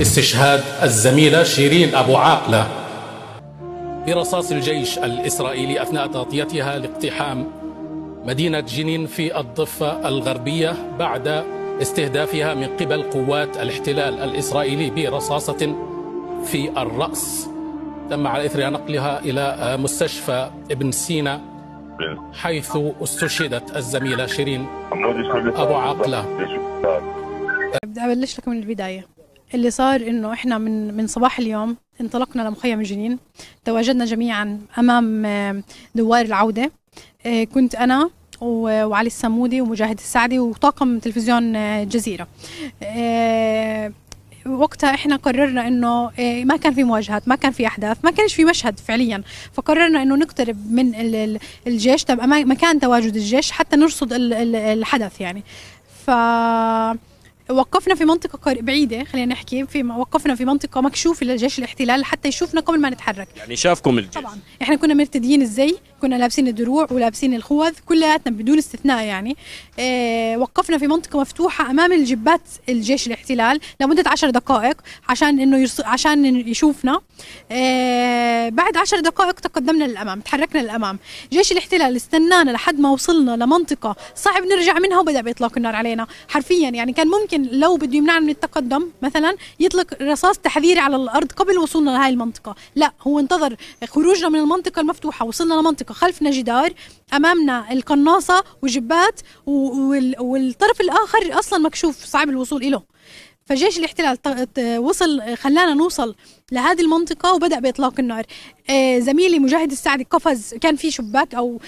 استشهاد الزميلة شيرين أبو عاقلة برصاص الجيش الإسرائيلي أثناء تغطيتها لاقتحام مدينة جنين في الضفة الغربية بعد استهدافها من قبل قوات الاحتلال الإسرائيلي برصاصة في الرأس تم على إثرها نقلها إلى مستشفى ابن سينا حيث استشهدت الزميلة شيرين أبو عاقلة بدي أبلش لك من البداية اللي صار انه احنا من من صباح اليوم انطلقنا لمخيم جنين تواجدنا جميعا امام آه، دوار العوده آه، كنت انا وعلي السمودي ومجاهد السعدي وطاقم تلفزيون الجزيره آه، وقتها احنا قررنا انه ما كان في مواجهات ما كان في احداث ما كانش في مشهد فعليا فقررنا انه نقترب من الجيش مكان تواجد الجيش حتى نرصد الحدث يعني ف وقفنا في منطقه بعيده خلينا نحكي في وقفنا في منطقه مكشوفه لجيش الاحتلال حتى يشوفنا قبل ما نتحرك يعني شافكم الجيش طبعا احنا كنا مرتديين الزي كنا لابسين الدروع ولابسين الخوذ كلياتنا بدون استثناء يعني اه وقفنا في منطقه مفتوحه امام الجبات الجيش الاحتلال لمده عشر دقائق عشان انه يص... عشان يشوفنا اه بعد عشر دقائق تقدمنا للامام تحركنا للامام جيش الاحتلال استنانا لحد ما وصلنا لمنطقه صعب نرجع منها وبدا باطلاق النار علينا حرفيا يعني كان ممكن ممكن لو بده يمنعنا من التقدم مثلا يطلق رصاص تحذيري على الارض قبل وصولنا لهي المنطقه لا هو انتظر خروجنا من المنطقه المفتوحه وصلنا لمنطقه خلفنا جدار امامنا القناصه وجبات والطرف الاخر اصلا مكشوف صعب الوصول إله فجيش الاحتلال وصل خلانا نوصل لهذه المنطقة وبدأ بإطلاق النار آه، زميلي مجاهد السعدي قفز كان في شباك أو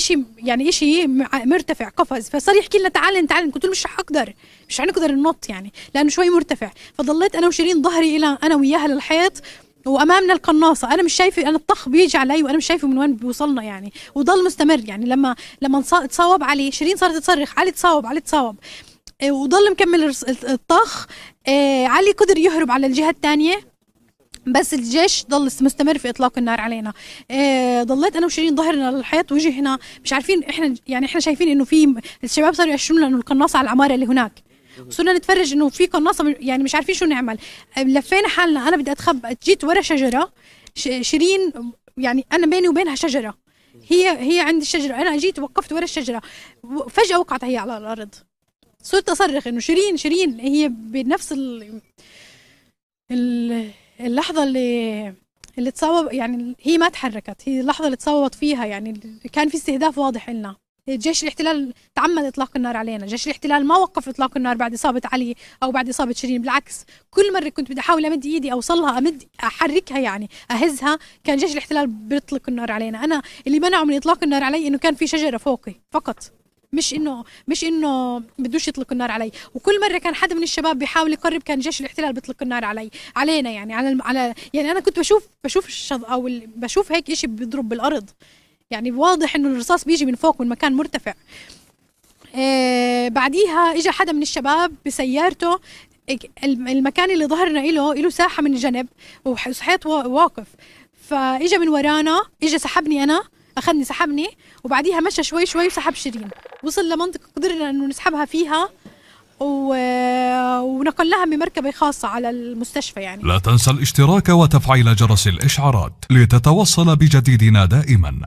شيء يعني شيء مرتفع قفز فصار يحكي لنا تعال تعال قلت له مش اقدر مش حنقدر ننط يعني لانه شوي مرتفع فضليت انا وشيرين ظهري الى انا وياها للحيط وامامنا القناصه انا مش شايفه انا الطخ بيجي علي وانا مش شايفه من وين بيوصلنا يعني وضل مستمر يعني لما لما تصاوب علي شيرين صارت تصرخ علي تصاوب علي تصاوب إيه، وضل مكمل الطخ إيه، علي قدر يهرب على الجهه الثانيه بس الجيش ضل مستمر في اطلاق النار علينا آه، ضليت انا وشيرين ظهرنا للحيط وجهنا مش عارفين احنا يعني احنا شايفين انه في الشباب صاروا يأشرون لنا القناصه على العماره اللي هناك وصرنا نتفرج انه في قناصه يعني مش عارفين شو نعمل لفينا حالنا انا بدي اتخبى جيت ورا شجره شيرين يعني انا بيني وبينها شجره هي هي عند الشجره انا جيت وقفت ورا الشجره فجاه وقعت هي على الارض صرت اصرخ انه شيرين شيرين هي بنفس ال... ال... اللحظه اللي اللي تصوب يعني هي ما تحركت هي اللحظه اللي تصوبت فيها يعني كان في استهداف واضح لنا جيش الاحتلال تعمد اطلاق النار علينا جيش الاحتلال ما وقف اطلاق النار بعد اصابه علي او بعد اصابه شيرين بالعكس كل مره كنت بدي احاول امد ايدي اوصلها امد احركها يعني اهزها كان جيش الاحتلال بيطلق النار علينا انا اللي منعه من اطلاق النار علي انه كان في شجره فوقي فقط مش انه مش انه بدوش يطلقوا النار علي وكل مره كان حدا من الشباب بيحاول يقرب كان جيش الاحتلال بيطلق النار علي علينا يعني على على يعني انا كنت بشوف بشوف الشظ او بشوف هيك إشي بيضرب بالارض يعني واضح انه الرصاص بيجي من فوق من مكان مرتفع آه بعديها اجى حدا من الشباب بسيارته المكان اللي ظهرنا له له ساحه من الجنب وصحيت واقف فاجى من ورانا اجى سحبني انا اخذني سحبني وبعديها مشى شوي شوي وسحب شيرين وصل لمنطقه قدرنا انه نسحبها فيها و... ونقلناها بمركبة خاصة على المستشفى يعني لا تنسى الاشتراك وتفعيل جرس الإشعارات لتتوصل بجديدنا دائما